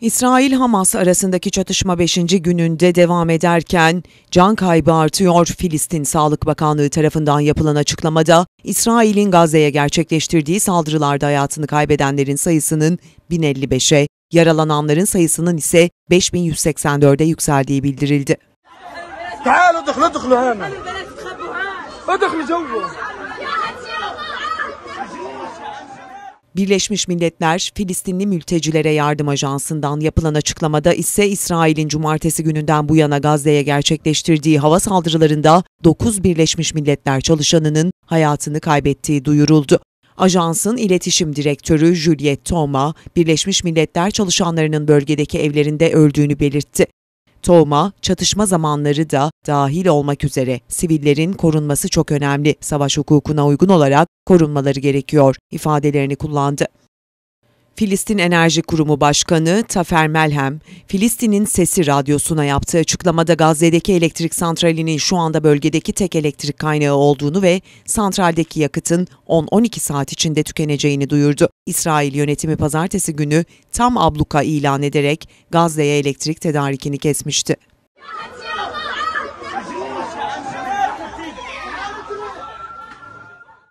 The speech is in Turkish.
İsrail-Hamas arasındaki çatışma 5. gününde devam ederken can kaybı artıyor. Filistin Sağlık Bakanlığı tarafından yapılan açıklamada İsrail'in Gazze'ye gerçekleştirdiği saldırılarda hayatını kaybedenlerin sayısının 1055'e, yaralananların sayısının ise 5184'e yükseldiği bildirildi. Birleşmiş Milletler Filistinli Mültecilere Yardım Ajansı'ndan yapılan açıklamada ise İsrail'in cumartesi gününden bu yana Gazze'ye gerçekleştirdiği hava saldırılarında 9 Birleşmiş Milletler çalışanının hayatını kaybettiği duyuruldu. Ajansın iletişim direktörü Juliet Toma, Birleşmiş Milletler çalışanlarının bölgedeki evlerinde öldüğünü belirtti. Toğma, çatışma zamanları da dahil olmak üzere sivillerin korunması çok önemli. Savaş hukukuna uygun olarak korunmaları gerekiyor ifadelerini kullandı. Filistin Enerji Kurumu Başkanı Tafer Melhem, Filistin'in Sesi Radyosu'na yaptığı açıklamada Gazze'deki elektrik santralinin şu anda bölgedeki tek elektrik kaynağı olduğunu ve santraldeki yakıtın 10-12 saat içinde tükeneceğini duyurdu. İsrail yönetimi pazartesi günü tam abluka ilan ederek Gazze'ye elektrik tedarikini kesmişti.